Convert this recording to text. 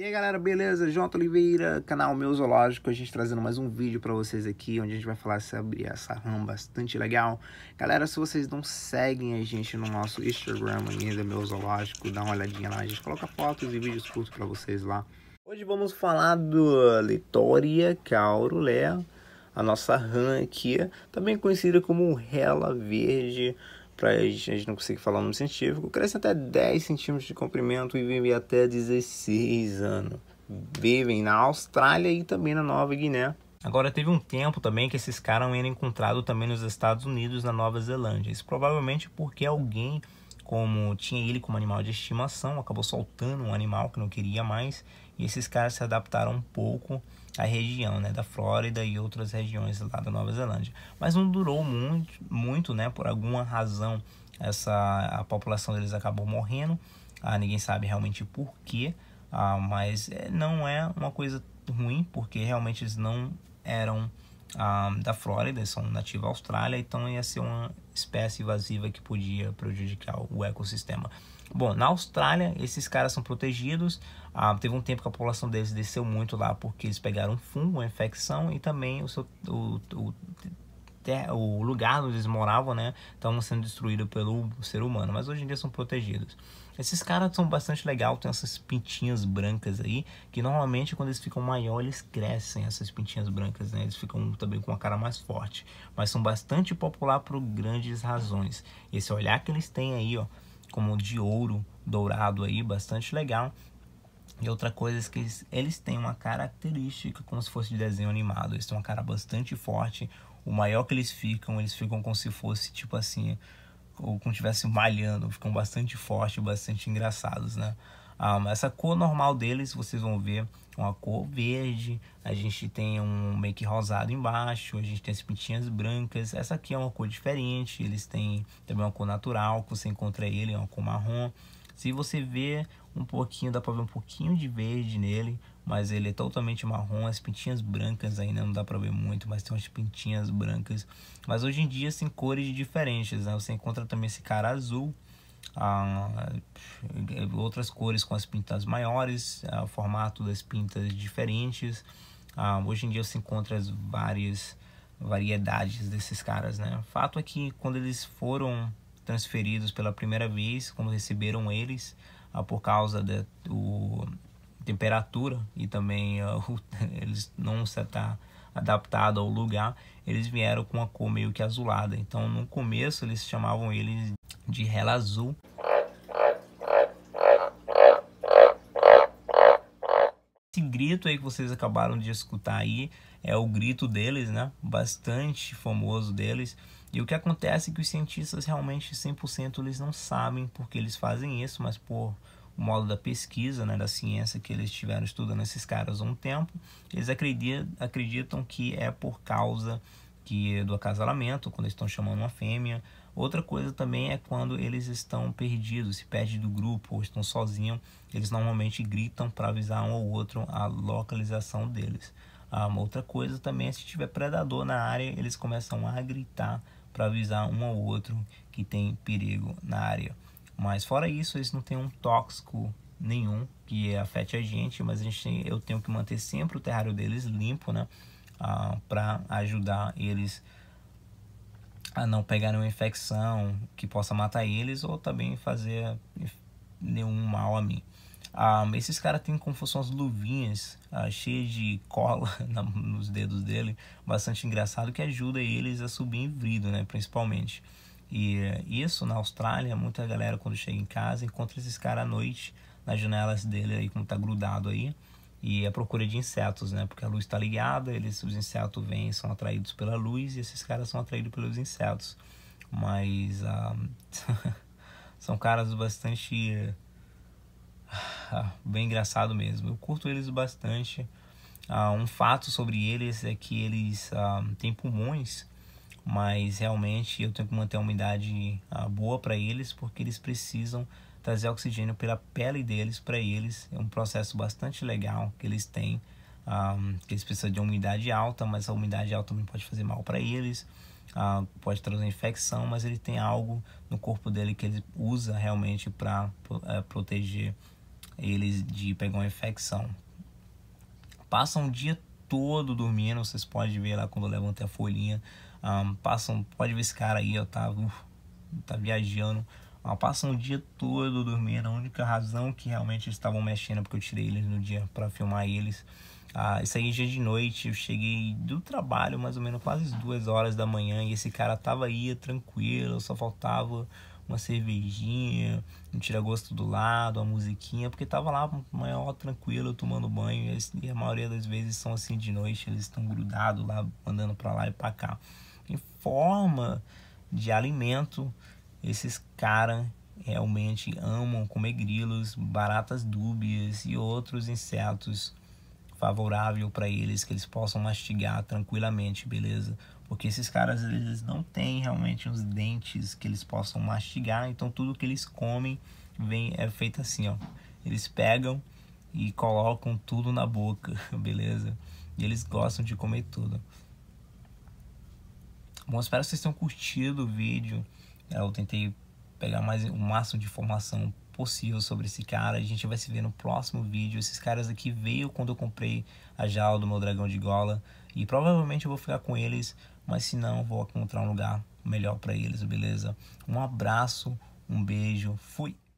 E aí galera, beleza? Jota Oliveira, canal Meu Zoológico, a gente trazendo mais um vídeo para vocês aqui, onde a gente vai falar sobre essa RAM bastante legal. Galera, se vocês não seguem a gente no nosso Instagram ainda, Meu Zoológico, dá uma olhadinha lá, a gente coloca fotos e vídeos curtos para vocês lá. Hoje vamos falar do Litoria Caurulé, a nossa RAM aqui, também conhecida como Rela Verde, para a gente não conseguir falar o nome científico, crescem até 10 centímetros de comprimento e vivem até 16 anos. Vivem na Austrália e também na Nova Guiné. Agora, teve um tempo também que esses caras eram encontrados também nos Estados Unidos, na Nova Zelândia. Isso provavelmente porque alguém, como tinha ele como animal de estimação, acabou soltando um animal que não queria mais e esses caras se adaptaram um pouco à região, né, da Flórida e outras regiões lá da Nova Zelândia. Mas não durou muito, muito, né, por alguma razão essa a população deles acabou morrendo. Ah, ninguém sabe realmente por quê, ah, mas é, não é uma coisa ruim, porque realmente eles não eram um, ah, da Flórida, são nativos da Austrália, então ia ser uma espécie invasiva que podia prejudicar o ecossistema. Bom, na Austrália, esses caras são protegidos. Ah, teve um tempo que a população deles desceu muito lá porque eles pegaram fungo, uma infecção e também o seu, o, o, o lugar onde eles moravam, né, estavam sendo destruídos pelo ser humano, mas hoje em dia são protegidos. Esses caras são bastante legal, tem essas pintinhas brancas aí, que normalmente quando eles ficam maiores eles crescem, essas pintinhas brancas, né? Eles ficam também com uma cara mais forte, mas são bastante popular por grandes razões. Esse olhar que eles têm aí, ó, como de ouro dourado aí, bastante legal. E outra coisa é que eles, eles têm uma característica como se fosse de desenho animado. Eles têm uma cara bastante forte. O maior que eles ficam, eles ficam como se fosse tipo assim, ou como estivesse malhando. Ficam bastante fortes, bastante engraçados, né? Um, ah, essa cor normal deles, vocês vão ver, é uma cor verde. A gente tem um meio que rosado embaixo. A gente tem as pintinhas brancas. Essa aqui é uma cor diferente. Eles têm também uma cor natural, que você encontra ele, é uma cor marrom. Se você vê um pouquinho, dá para ver um pouquinho de verde nele, mas ele é totalmente marrom, as pintinhas brancas ainda não dá para ver muito, mas tem umas pintinhas brancas. Mas hoje em dia tem assim, cores diferentes, né? Você encontra também esse cara azul, ah, outras cores com as pintas maiores, ah, o formato das pintas diferentes. Ah, hoje em dia você encontra as várias variedades desses caras, né? Fato é que quando eles foram transferidos pela primeira vez, como receberam eles, ah, por causa da do, temperatura e também ah, o, eles não se tá adaptado ao lugar, eles vieram com a cor meio que azulada. Então no começo eles chamavam eles de rela azul. Esse grito aí que vocês acabaram de escutar aí é o grito deles, né? Bastante famoso deles. E o que acontece é que os cientistas realmente 100% eles não sabem porque eles fazem isso, mas por o modo da pesquisa, né, da ciência que eles tiveram estudando esses caras há um tempo, eles acreditam, acreditam que é por causa que do acasalamento, quando eles estão chamando uma fêmea. Outra coisa também é quando eles estão perdidos, se perdem do grupo ou estão sozinhos, eles normalmente gritam para avisar um ou outro a localização deles. Ah, uma outra coisa também é se tiver predador na área, eles começam a gritar para avisar um ao outro que tem perigo na área. Mas fora isso, eles não têm um tóxico nenhum que afete a gente, mas a gente tem, eu tenho que manter sempre o terrário deles limpo, né? Ah, para ajudar eles a não pegarem uma infecção que possa matar eles ou também fazer nenhum mal a mim. Um, ah, esses caras têm como fossem umas luvinhas uh, cheias de cola na, nos dedos dele, bastante engraçado, que ajuda eles a subir em vidro, né, principalmente. E uh, isso na Austrália, muita galera quando chega em casa encontra esses caras à noite nas janelas dele aí, como tá grudado aí, e a procura de insetos, né, porque a luz está ligada, eles, os insetos vêm, são atraídos pela luz e esses caras são atraídos pelos insetos. Mas ah, são caras bastante bem engraçado mesmo. Eu curto eles bastante. Ah, um fato sobre eles é que eles ah, têm pulmões, mas realmente eu tenho que manter a umidade ah, boa para eles, porque eles precisam trazer oxigênio pela pele deles para eles. É um processo bastante legal que eles têm. que eles precisam de umidade alta, mas a umidade alta também pode fazer mal para eles. Ah, pode trazer infecção, mas ele tem algo no corpo dele que ele usa realmente para é, eh, proteger eles de pegar uma infecção. Passam o dia todo dormindo, vocês podem ver lá quando eu levantei a folhinha. Um, passam, pode ver esse cara aí, ó, tá, uf, tá viajando. Um, passam o dia todo dormindo. A única razão que realmente eles estavam mexendo, porque eu tirei eles no dia para filmar eles. Ah, isso aí dia de noite, eu cheguei do trabalho mais ou menos quase duas horas da manhã e esse cara tava aí tranquilo, só faltava uma cervejinha, um tira-gosto do lado, uma musiquinha, porque tava lá maior tranquilo, tomando banho, assim, e a maioria das vezes são assim de noite, eles estão grudados lá, andando para lá e para cá. Em forma de alimento, esses caras realmente amam comer grilos, baratas dúbias e outros insetos favorável para eles que eles possam mastigar tranquilamente, beleza? Porque esses caras, eles não têm realmente uns dentes que eles possam mastigar, então tudo que eles comem vem é feito assim, ó. Eles pegam e colocam tudo na boca, beleza? E eles gostam de comer tudo. Bom, espero que vocês tenham curtido o vídeo. Eu tentei pegar mais o máximo de informação possível sobre esse cara. A gente vai se ver no próximo vídeo. Esses caras aqui veio quando eu comprei a jaula do meu dragão de gola. E provavelmente eu vou ficar com eles mas se não, vou encontrar um lugar melhor para eles, beleza? Um abraço, um beijo, fui!